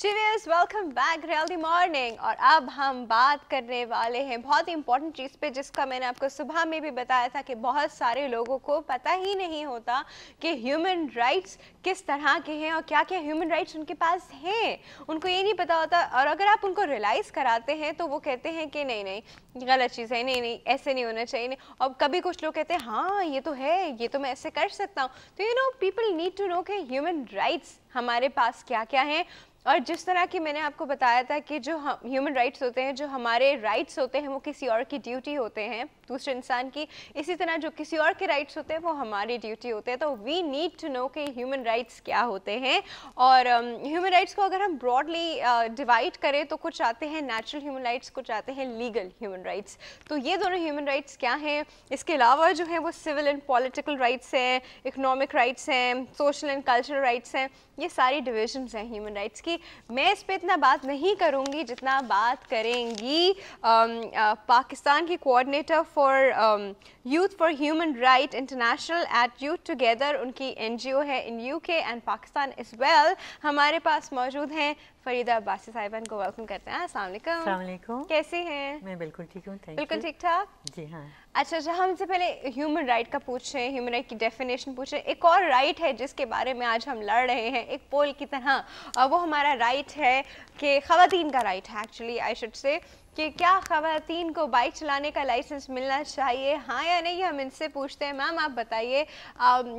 चीवियर्स welcome back really morning और अब हम बात करने वाले हैं बहुत ही इंपॉर्टेंट चीज़ पे जिसका मैंने आपको सुबह में भी बताया था कि बहुत सारे लोगों को पता ही नहीं होता कि ह्यूमन राइट्स किस तरह के हैं और क्या क्या ह्यूमन राइट्स उनके पास हैं उनको ये नहीं पता होता और अगर आप उनको रियलाइज़ कराते हैं तो वो कहते हैं कि नहीं नहीं गलत चीज़ है नहीं नहीं ऐसे नहीं होना चाहिए नहीं और कभी कुछ लोग कहते हैं हाँ ये तो है ये तो मैं ऐसे कर सकता हूँ तो you know people need to know कि ह्यूमन राइट्स हमारे पास क्या क्या हैं और जिस तरह की मैंने आपको बताया था कि जो ह्यूमन राइट्स होते हैं जो हमारे राइट्स होते हैं वो किसी और की ड्यूटी होते हैं दूसरे इंसान की इसी तरह जो किसी और के राइट्स होते हैं वो हमारी ड्यूटी होते हैं तो वी नीड टू नो कि ह्यूमन राइट्स क्या होते हैं और ह्यूमन um, राइट्स को अगर हम ब्रॉडली डिवाइड uh, करें तो कुछ आते हैं नेचुरल ह्यूमन राइट्स कुछ आते हैं लीगल ह्यूमन राइट्स तो ये दोनों ह्यूमन राइट्स क्या हैं इसके अलावा जो है वो सिविल एंड पॉलिटिकल राइट्स हैं इकनॉमिक राइट्स हैं सोशल एंड कल्चरल राइट्स हैं ये सारी डिविजन्स हैं ह्यूमन राइट्स की कि मैं इस पर इतना बात नहीं करूँगी जितना बात करेंगी पाकिस्तान की coordinator for youth for human right international at youth together उनकी एनजीओ है in UK and Pakistan as well हमारे पास मौजूद हैं फरीदा अब्बासी साहिबान को वेलकम करते हैं अस्सलाम वालेकुम कैसे हैं मैं बिल्कुल ठीक हूं थैंक यू बिल्कुल ठीक ठाक जी हां अच्छा अच्छा हमसे पहले ह्यूमन राइट का पूछ रहे हैं ह्यूमन राइट की डेफिनेशन पूछ रहे हैं एक और राइट है जिसके बारे में आज हम लड़ रहे हैं एक पोल की तरह और वो हमारा राइट है कि खवातीन का राइट है एक्चुअली आई शुड से कि क्या खवातीन को बाइक चलाने का लाइसेंस मिलना चाहिए हाँ या नहीं हम इनसे पूछते हैं मैम आप बताइए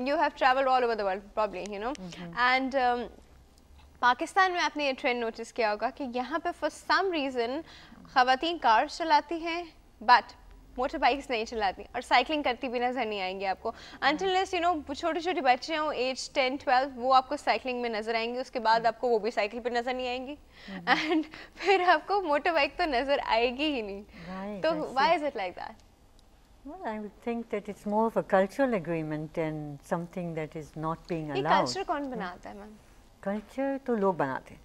you have travelled all over the world problem you know and Pakistan में आपने ये ट्रेंड नोटिस किया होगा कि यहाँ पे फॉर सम रीज़न खातन कार्स चलाती हैं बट मोटर बाइक्स नहीं चलाती और साइकिलिंग करती भी नज़र नहीं आएंगी आपको अनटिलनेस यू नो छोटे छोटे बच्चे हों एज टेन ट्वेल्व वो आपको साइकिलिंग में नज़र आएंगे उसके बाद आपको वो भी साइकिल पर नज़र नहीं आएंगी एंड हम्म। फिर आपको मोटर बाइक तो नज़र आएगी ही नहीं तो why is it like that Well, I would think that it's more of a cultural agreement and something that is not being allowed. ये culture कौन बनाता है मैम? कल्चर तो लोग बनाते हैं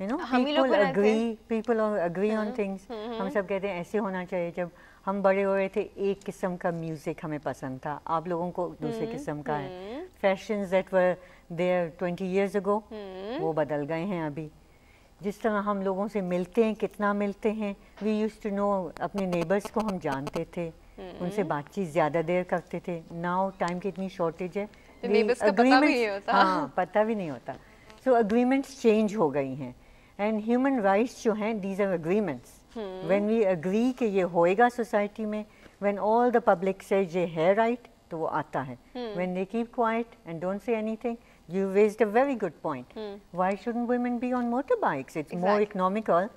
you know people agree people agree on things हम सब कहते हैं ऐसे होना चाहिए जब हम बड़े हो रहे थे एक किस्म का म्यूज़िक हमें पसंद था आप लोगों को दूसरे mm-hmm. किस्म का है fashion that were there twenty years ago वो बदल गए हैं अभी जिस तरह हम लोगों से मिलते हैं कितना मिलते हैं वी यूज टू नो अपने नेबर्स को हम जानते थे mm-hmm. उनसे बातचीत ज़्यादा देर करते थे नाउ टाइम की इतनी शॉर्टेज है तो नेबर्स का पता भी नहीं होता हाँ पता भी नहीं होता सो अग्रीमेंट्स चेंज हो गई हैं एंड ह्यूमन राइट्स जो हैं these are agreements when we agree कि ये होएगा सोसाइटी में व्हेन ऑल द पब्लिक से ये है राइट right, तो वो आता है when they keep quiet and don't say anything you a very very good point why should women be on motor bikes exactly. More economical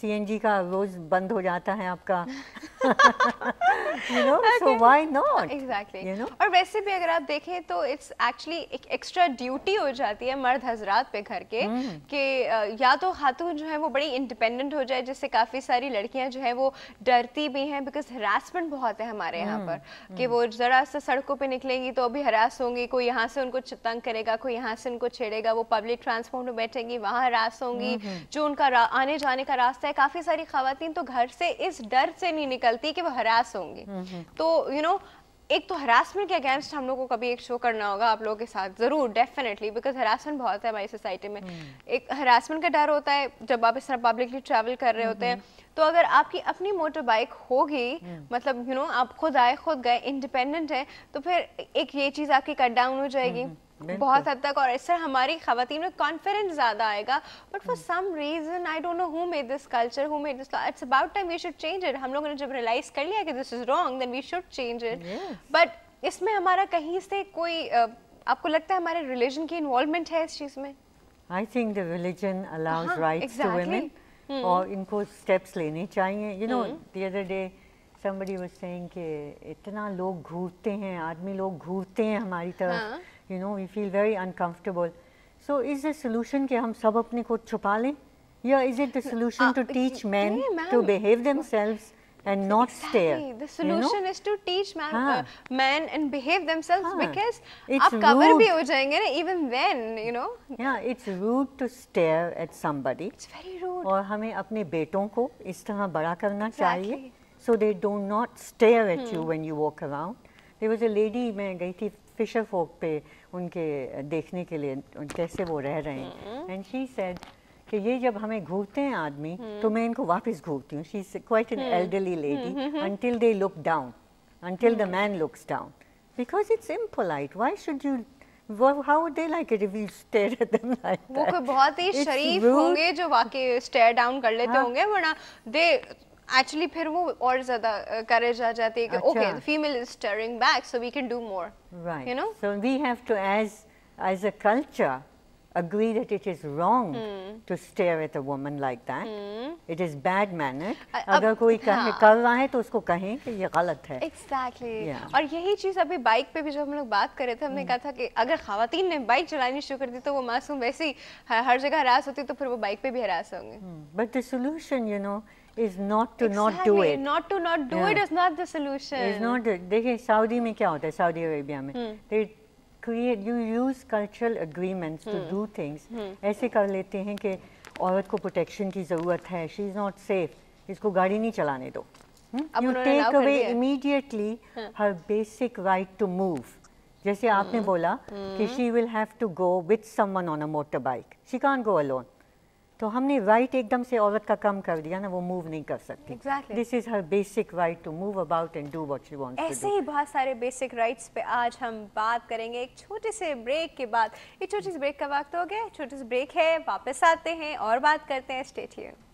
C N G का रोज बंद हो जाता है आपका you know, okay. so why not? Exactly. You know? और वैसे भी अगर आप देखें तो इट्स एक्चुअली एक एक्स्ट्रा ड्यूटी हो जाती है मर्द हजरात पे घर के हम्म। कि या तो खातून जो है वो बड़ी इंडिपेंडेंट हो जाए जिससे काफ़ी सारी लड़कियां जो है वो डरती भी हैं बिकॉज हरासमेंट बहुत है हमारे यहाँ हम्म, पर हम्म। कि वो ज़रा सा सड़कों पर निकलेंगी तो अभी हरास होंगी कोई यहाँ से उनको तंग करेगा कोई यहाँ से उनको छेड़ेगा वो पब्लिक ट्रांसपोर्ट में बैठेंगी वहाँ हरास होंगी जो उनका आने जाने का रास्ता है काफ़ी सारी खातन तो घर से इस डर से नहीं निकल चलती है कि वो हरास होंगे हम्म, हम्म। तो यू you नो know, एक तो हरासमेंट के अगेंस्ट हम लोग को कभी एक शो करना होगा आप लोगों के साथ ज़रूर डेफिनेटली बिकॉज हरासमेंट बहुत है हमारी सोसाइटी में हम्म। एक हरासमेंट का डर होता है जब आप इस तरह पब्लिकली ट्रैवल कर रहे होते हैं तो अगर आपकी अपनी मोटर बाइक होगी मतलब यू you नो know, आप खुद आए खुद गए इंडिपेंडेंट है तो फिर एक ये चीज़ आपकी कट डाउन हो जाएगी बहुत तो- हद तक और सर हमारी खातन में कॉन्फिडेंस ज़्यादा आएगा but for some reason I don't know who made this culture who made this it's about time we should change it हम लोगों ने जब रियलाइज कर लिया कि this is wrong then we should change it but इसमें हमारा कहीं से कोई आपको लगता है हमारे रिलीजन की इन्वॉल्वमेंट है इस चीज़ में I think the religion allows rights to women और इनको स्टेप्स लेने चाहिए you know the other day somebody was saying कि इतना लोग घूरते हैं आदमी लोग घूरते हैं हमारी तरफ हाँ. you know we feel very uncomfortable. So is the solution कि हम सब अपने को छुपा लें is it the uh, solution uh, to teach men yeah, to behave themselves and not exactly. stare. The solution you know? is to teach man, uh, men and behave themselves because it's आप cover भी even then. you know. Yeah, it's rude to stare at somebody. It's very rude. और हमें अपने बेटों को इस तरह exactly. so they do not stare at hmm. you when you walk around. There was a lady मैं गई Fisher फोक पे उनके देखने के लिए कैसे वो रह रहे हैं एंड शी सेड कि ये जब हमें घूरते हैं आदमी तो मैं इनको वापस घूरती हूँ she quite an elderly lady until they look down until the man looks down because it's impolite. Why should you? How would they like it if you stare at them like that? वो कोई बहुत ही शरीफ होंगे जो वाकई stare down कर लेते होंगे वरना they एक्चुअली फिर वो और ज्यादा करेज आ जाती है कि okay female is staring back so we can do more right you know so we have to as as a culture agree that it is wrong mm. to stare at a woman like that. Mm. It is bad manner. अगर कोई कहे हाँ। कर रहा है तो उसको कहें कि ये गलत है exactly. और यही चीज़ अभी बाइक पे भी जब हम लोग बात कर रहे थे हमने hmm. कहा था कि अगर खातन ने बाइक चलानी शुरू कर दी तो वो मासूम वैसे ही हर जगह हरास होती तो फिर वो बाइक पे भी हरास होंगे but the solution you know is not to not do it. Not to not do it is not the solution. It's not. देखिए Saudi में क्या होता है Saudi Arabia में they create you use cultural agreements to do things. ऐसे कर लेते हैं कि औरत को protection की जरूरत है she is not safe. इसको गाड़ी नहीं चलाने दो. You take away immediately her basic right to move. जैसे आपने बोला कि she will have to go with someone on a motorbike. She can't go alone. तो हमने राइट एकदम से औरत का कम कर दिया ना वो मूव नहीं कर सकती this is her basic right to move about and do what she wants ऐसे ही बहुत सारे बेसिक राइट्स पे आज हम बात करेंगे एक छोटे से ब्रेक के बाद एक छोटे से ब्रेक का वक्त हो गया छोटे से ब्रेक है वापस आते हैं और बात करते हैं स्टेट हियर